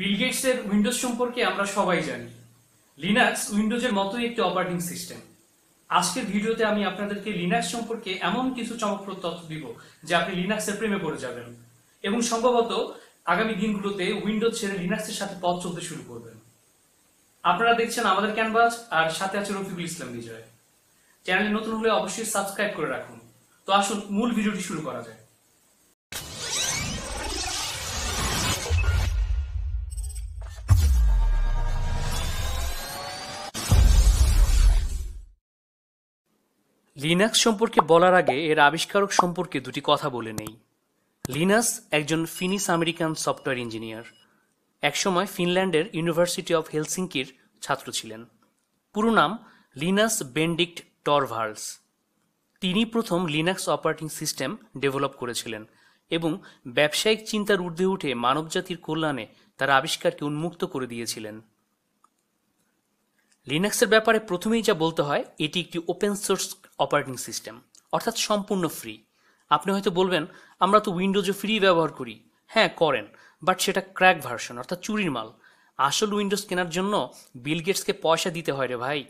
বিল গেটসের Windows সম্পর্কে আমরা সবাই জানি লিনাক্স উইন্ডোজের মতোই একটি অপারেটিং সিস্টেম আজকের ভিডিওতে আমি আপনাদেরকে লিনাক্স সম্পর্কে এমন কিছু চমকপ্রদ তথ্য দিব যে আপনি লিনাক্সের প্রেমে পড়ে যাবেন এবং সম্ভবত আগামী দিনগুলোতে উইন্ডোজ ছেড়ে লিনাক্সের সাথে পথ চলতে শুরু করবেন আপনারা দেখছেন আমাদের ক্যানভাস আর সাথে আছে রফিকুল ইসলাম বিজয় চ্যানেলে নতুন হলে অবশ্যই সাবস্ক্রাইব করে রাখুন তো আসুন মূল ভিডিওটি শুরু করা যায় লিনাক্স সম্পর্কে বলার আগে এর আবিষ্কারক সম্পর্কে দুটি কথা বলে নেই লিনাস একজন ফিনিস আমেরিকান সফটওয়্যার ইঞ্জিনিয়ার একসময় ফিনল্যান্ডের ইউনিভার্সিটি অফ হেলসিঙ্কির ছাত্র ছিলেন পুরো নাম লিনাস বেন্ডিক্ট টরভার্লস তিনি প্রথম লিনাক্স অপারেটিং সিস্টেম ডেভেলপ করেছিলেন এবং ব্যবসায়িক চিন্তার ঊর্ধ্বে উঠে মানবজাতির কল্যাণে তার আবিষ্কারকে উন্মুক্ত করে দিয়েছিলেন লিনাক্সের ব্যাপারে প্রথমেই যা বলতে হয় এটি একটি ওপেন সোর্স অপারেটিং সিস্টেম অর্থাৎ সম্পূর্ণ ফ্রি আপনি হয়তো বলবেন আমরা তো উইন্ডোজও ফ্রি ব্যবহার করি হ্যাঁ করেন বাট সেটা ক্র্যাক ভার্সন অর্থাৎ চুরির মাল আসল উইন্ডোজ কেনার জন্য বিল গেটসকে পয়সা দিতে হয় রে ভাই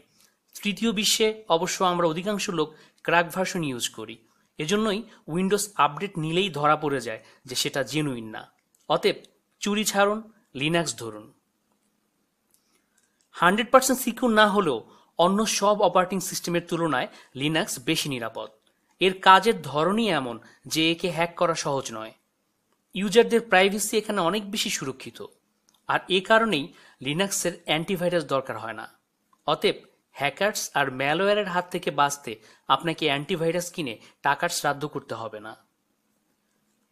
তৃতীয় বিশ্বে অবশ্য আমরা অধিকাংশ লোক ক্র্যাক ভার্সন ইউজ করি এজন্যই উইন্ডোজ আপডেট নিলেই ধরা পড়ে যায় যে সেটা জেনুইন না অতএব চুরি ছাড়ুন লিনাক্স ধরুন হান্ড্রেড পার্সেন্ট সিকিউর না হলেও অন্য সব অপারেটিং সিস্টেমের তুলনায় লিনাক্স বেশি নিরাপদ এর কাজের ধরনই এমন যে একে হ্যাক করা সহজ নয় ইউজারদের প্রাইভেসি এখানে অনেক বেশি সুরক্ষিত আর এ কারণেই লিনাক্সের অ্যান্টিভাইরাস দরকার হয় না অতএব হ্যাকার্স আর ম্যালওয়্যারের হাত থেকে বাঁচতে আপনাকে অ্যান্টিভাইরাস কিনে টাকার শ্রাদ্ধ করতে হবে না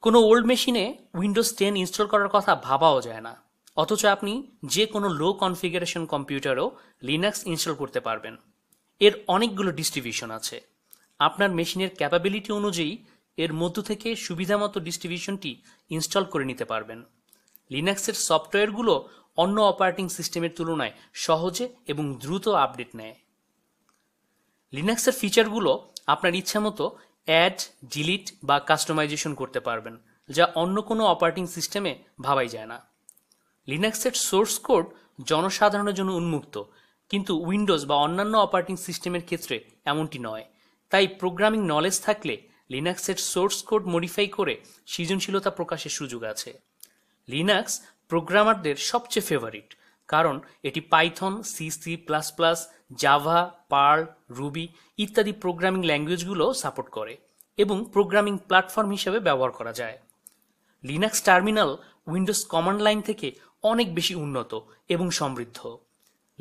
কোনো ওল্ড মেশিনে উইন্ডোজ টেন ইনস্টল করার কথা ভাবাও যায় না অথচ আপনি যে কোনো লো কনফিগারেশন কম্পিউটারও লিনাক্স ইনস্টল করতে পারবেন এর অনেকগুলো ডিস্ট্রিবিউশন আছে আপনার মেশিনের ক্যাপাবিলিটি অনুযায়ী এর মধ্য থেকে সুবিধামতো ডিস্ট্রিবিউশনটি ইনস্টল করে নিতে পারবেন লিনাক্সের সফটওয়্যারগুলো অন্য অপারেটিং সিস্টেমের তুলনায় সহজে এবং দ্রুত আপডেট নেয় লিনাক্সের ফিচারগুলো আপনার ইচ্ছামতো অ্যাড ডিলিট বা কাস্টমাইজেশন করতে পারবেন যা অন্য কোনো অপারেটিং সিস্টেমে ভাবাই যায় না লিনাক্সের সোর্স কোড জনসাধারণের জন্য উন্মুক্ত কিন্তু উইন্ডোজ বা অন্যান্য অপারেটিং সিস্টেমের ক্ষেত্রে এমনটি নয় তাই প্রোগ্রামিং নলেজ থাকলে লিনাক্সের সোর্স কোড মডিফাই করে সৃজনশীলতা প্রকাশের সুযোগ আছে লিনাক্স প্রোগ্রামারদের সবচেয়ে ফেভারিট কারণ এটি Python C C plus plus Java Perl Ruby ইত্যাদি প্রোগ্রামিং ল্যাঙ্গুয়েজগুলো সাপোর্ট করে এবং প্রোগ্রামিং প্ল্যাটফর্ম হিসেবে ব্যবহার করা যায় Linux terminal Windows command line থেকে অনেক বেশি উন্নত এবং সমৃদ্ধ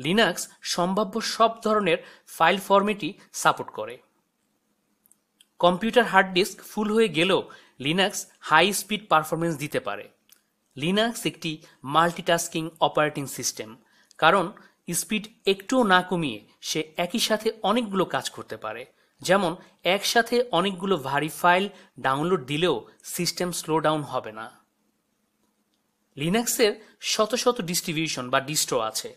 লিনাক্স সম্ভাব্য সব ধরনের ফাইল ফর্মেটই সাপোর্ট করে কম্পিউটার হার্ড ডিস্ক ফুল হয়ে গেলেও লিনাক্স হাই স্পিড পারফরমেন্স দিতে পারে লিনাক্স একটি মাল্টিটাস্কিং অপারেটিং সিস্টেম কারণ স্পিড একটুও না কমিয়ে সে একই সাথে অনেকগুলো কাজ করতে পারে যেমন একসাথে অনেকগুলো ভারী ফাইল ডাউনলোড দিলেও সিস্টেম স্লো ডাউন হবে না লিনাক্সের শত শত ডিস্ট্রিবিউশন বা ডিস্ট্রো আছে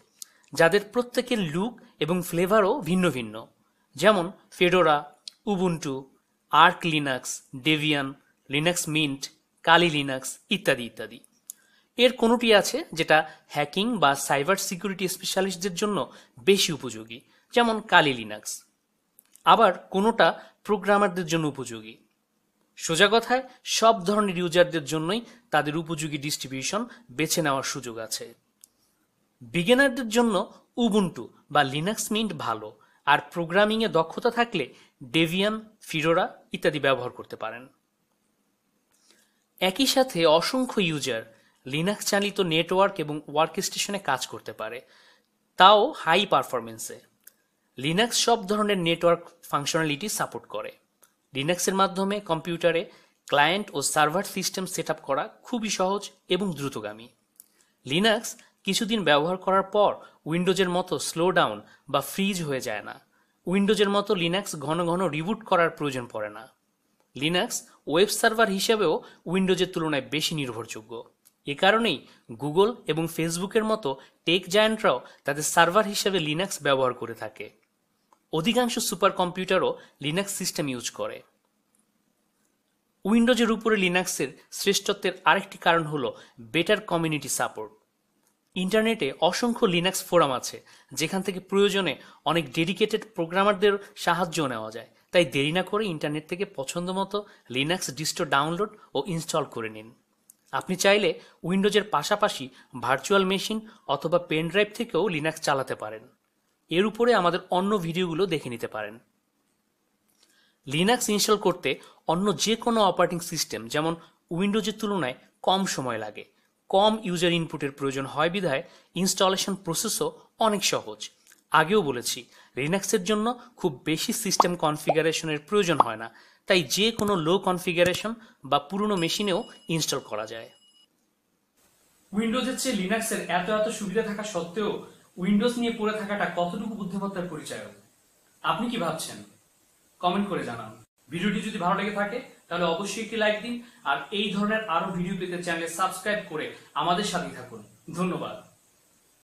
যাদের প্রত্যেকের লুক এবং ফ্লেভারও ভিন্ন ভিন্ন যেমন Fedora Ubuntu Arch Linux Debian Linux Mint Kali Linux ইত্যাদি ইত্যাদি এর কোনোটি আছে যেটা হ্যাকিং বা সাইবার সিকিউরিটি স্পেশালিস্টদের জন্য বেশি উপযোগী যেমন কালি লিনাক্স আবার কোনোটা প্রোগ্রামারদের জন্য উপযোগী সোজা কথায় সব ধরনের ইউজারদের জন্যই তাদের উপযোগী ডিস্ট্রিবিউশন বেছে নেওয়ার সুযোগ আছে বিগিনারদের জন্য উবুন্টু বা লিনাক্স মিন্ট ভালো আর প্রোগ্রামিংয়ে দক্ষতা থাকলে ডেভিয়ান ফিরোরা ইত্যাদি ব্যবহার করতে পারেন একই সাথে অসংখ্য ইউজার লিনাক্স চালিত নেটওয়ার্ক এবং ওয়ার্ক স্টেশনে কাজ করতে পারে তাও হাই পারফরমেন্সে লিনাক্স সব ধরনের নেটওয়ার্ক ফাংশনালিটি সাপোর্ট করে লিনাক্সের মাধ্যমে কম্পিউটারে ক্লায়েন্ট ও সার্ভার সিস্টেম সেট করা খুবই সহজ এবং দ্রুতগামী লিনাক্স কিছুদিন ব্যবহার করার পর উইন্ডোজের মতো স্লো ডাউন বা ফ্রিজ হয়ে যায় না উইন্ডোজের মতো লিনাক্স ঘন ঘন রিবুট করার প্রয়োজন পড়ে না লিনাক্স ওয়েব সার্ভার হিসেবেও উইন্ডোজের তুলনায় বেশি নির্ভরযোগ্য এ কারণেই গুগল এবং ফেসবুকের মতো টেক জায়ান্টরাও তাদের সার্ভার হিসেবে লিনাক্স ব্যবহার করে থাকে অধিকাংশ সুপার কম্পিউটারও লিনাক্স সিস্টেম ইউজ করে উইন্ডোজের উপরে লিনাক্সের শ্রেষ্ঠত্বের আরেকটি কারণ হলো বেটার কমিউনিটি সাপোর্ট ইন্টারনেটে অসংখ্য লিনাক্স ফোরাম আছে যেখান থেকে প্রয়োজনে অনেক ডেডিকেটেড প্রোগ্রামারদের সাহায্য নেওয়া যায় তাই দেরি না করে ইন্টারনেট থেকে পছন্দ মতো লিনাক্স ডিস্টো ডাউনলোড ও ইনস্টল করে নিন আপনি চাইলে উইন্ডোজের পাশাপাশি ভার্চুয়াল মেশিন অথবা পেন ড্রাইভ থেকেও লিনাক্স চালাতে পারেন এর উপরে আমাদের অন্য ভিডিওগুলো দেখে নিতে পারেন লিনাক্স ইনস্টল করতে অন্য যে কোনো অপারেটিং সিস্টেম যেমন উইন্ডোজের তুলনায় কম সময় লাগে কম ইউজার ইনপুটের প্রয়োজন হয় বিধায় ইনস্টলেশন প্রসেসও অনেক সহজ আগেও বলেছি লিনাক্সের জন্য খুব বেশি সিস্টেম কনফিগারেশনের প্রয়োজন হয় না তাই যে কোনো লো কনফিগারেশন বা পুরনো মেশিনেও ইনস্টল করা যায় উইন্ডোজের চেয়ে লিনাক্সের এত এত সুবিধা থাকা সত্ত্বেও উইন্ডোজ নিয়ে পড়ে থাকাটা কতটুকু বুদ্ধিমত্তার পরিচয় আপনি কি ভাবছেন কমেন্ট করে জানান ভিডিওটি যদি ভালো লেগে থাকে তাহলে অবশ্যই একটি লাইক দিন আর এই ধরনের আরো ভিডিও পেতে চ্যানেল সাবস্ক্রাইব করে আমাদের সাথেই থাকুন ধন্যবাদ